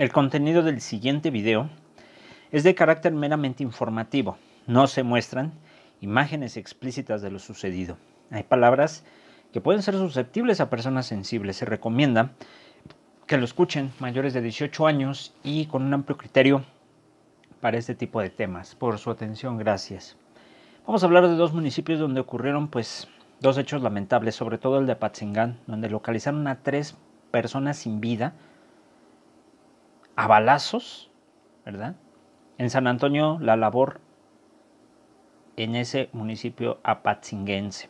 El contenido del siguiente video es de carácter meramente informativo. No se muestran imágenes explícitas de lo sucedido. Hay palabras que pueden ser susceptibles a personas sensibles. Se recomienda que lo escuchen mayores de 18 años y con un amplio criterio para este tipo de temas. Por su atención, gracias. Vamos a hablar de dos municipios donde ocurrieron pues dos hechos lamentables, sobre todo el de Patzingán, donde localizaron a tres personas sin vida a balazos, ¿verdad? En San Antonio la labor en ese municipio apatzinguense.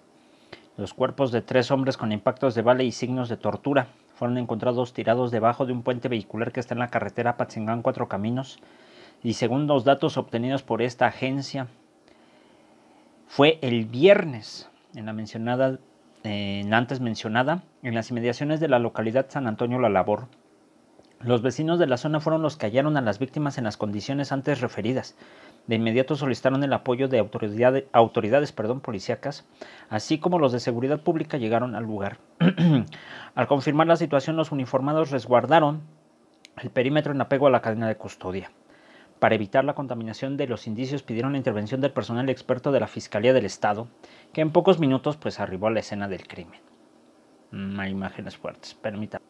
Los cuerpos de tres hombres con impactos de bala y signos de tortura fueron encontrados tirados debajo de un puente vehicular que está en la carretera apatzingán Cuatro Caminos y según los datos obtenidos por esta agencia, fue el viernes en la mencionada, en antes mencionada, en las inmediaciones de la localidad San Antonio La Labor, los vecinos de la zona fueron los que hallaron a las víctimas en las condiciones antes referidas. De inmediato solicitaron el apoyo de autoridades perdón, policíacas, así como los de seguridad pública llegaron al lugar. al confirmar la situación, los uniformados resguardaron el perímetro en apego a la cadena de custodia. Para evitar la contaminación de los indicios pidieron la intervención del personal experto de la Fiscalía del Estado, que en pocos minutos pues arribó a la escena del crimen. Mm, hay imágenes fuertes, permítanme.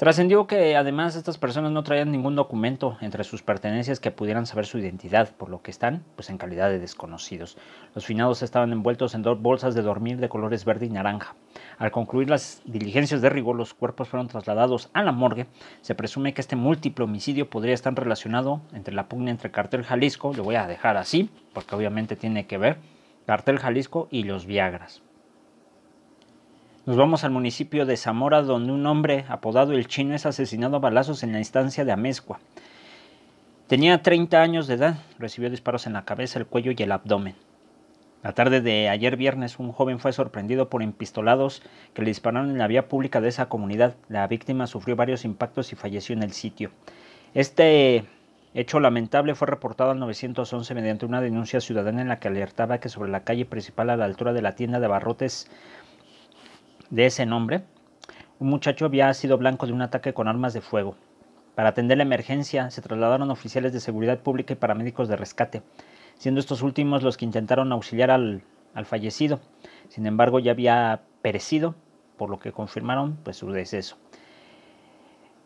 Trascendió que además estas personas no traían ningún documento entre sus pertenencias que pudieran saber su identidad, por lo que están pues en calidad de desconocidos. Los finados estaban envueltos en dos bolsas de dormir de colores verde y naranja. Al concluir las diligencias de rigor, los cuerpos fueron trasladados a la morgue. Se presume que este múltiple homicidio podría estar relacionado entre la pugna entre Cartel Jalisco, lo voy a dejar así, porque obviamente tiene que ver, Cartel Jalisco y los Viagras. Nos vamos al municipio de Zamora, donde un hombre apodado el chino es asesinado a balazos en la instancia de Amezcua. Tenía 30 años de edad, recibió disparos en la cabeza, el cuello y el abdomen. La tarde de ayer viernes, un joven fue sorprendido por empistolados que le dispararon en la vía pública de esa comunidad. La víctima sufrió varios impactos y falleció en el sitio. Este hecho lamentable fue reportado al 911 mediante una denuncia ciudadana en la que alertaba que sobre la calle principal a la altura de la tienda de barrotes de ese nombre, un muchacho había sido blanco de un ataque con armas de fuego. Para atender la emergencia se trasladaron oficiales de seguridad pública y paramédicos de rescate, siendo estos últimos los que intentaron auxiliar al, fallecido. Sin embargo, ya había perecido, por lo que confirmaron pues, su deceso.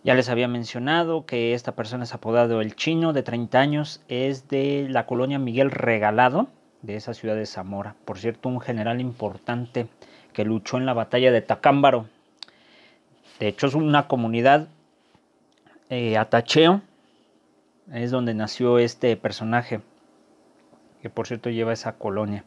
Ya les había mencionado que esta persona es apodado el chino de 30 años, es de la colonia Miguel Regalado, de esa ciudad de Zamora. Por cierto, un general importante que luchó en la batalla de Tacámbaro. De hecho, es una comunidad eh, atacheo, es donde nació este personaje, que por cierto lleva esa colonia.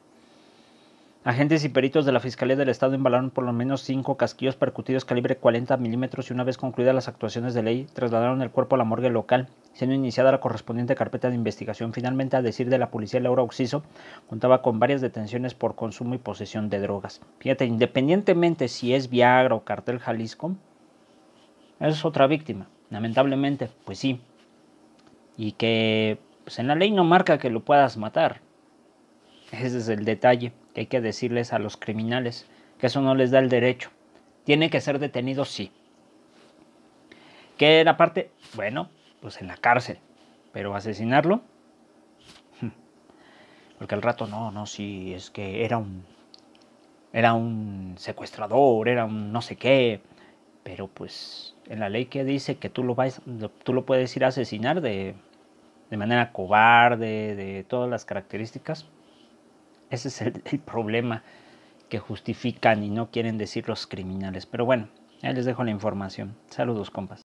Agentes y peritos de la Fiscalía del Estado embalaron por lo menos cinco casquillos percutidos calibre 40 milímetros y una vez concluidas las actuaciones de ley, trasladaron el cuerpo a la morgue local, siendo iniciada la correspondiente carpeta de investigación. Finalmente, a decir de la policía Laura Oxiso, contaba con varias detenciones por consumo y posesión de drogas. Fíjate, independientemente si es Viagra o Cartel Jalisco, es otra víctima, lamentablemente, pues sí. Y que pues, en la ley no marca que lo puedas matar, ese es el detalle que hay que decirles a los criminales, que eso no les da el derecho. Tiene que ser detenido, sí. ¿Qué era parte? Bueno, pues en la cárcel. Pero asesinarlo. Hmm. Porque al rato, no, no, sí, es que era un. Era un secuestrador, era un no sé qué. Pero pues en la ley que dice que tú lo, vas, tú lo puedes ir a asesinar de, de manera cobarde, de todas las características, ese es el, problema que justifican y no quieren decir los criminales. Pero bueno, ahí les dejo la información. Saludos, compas.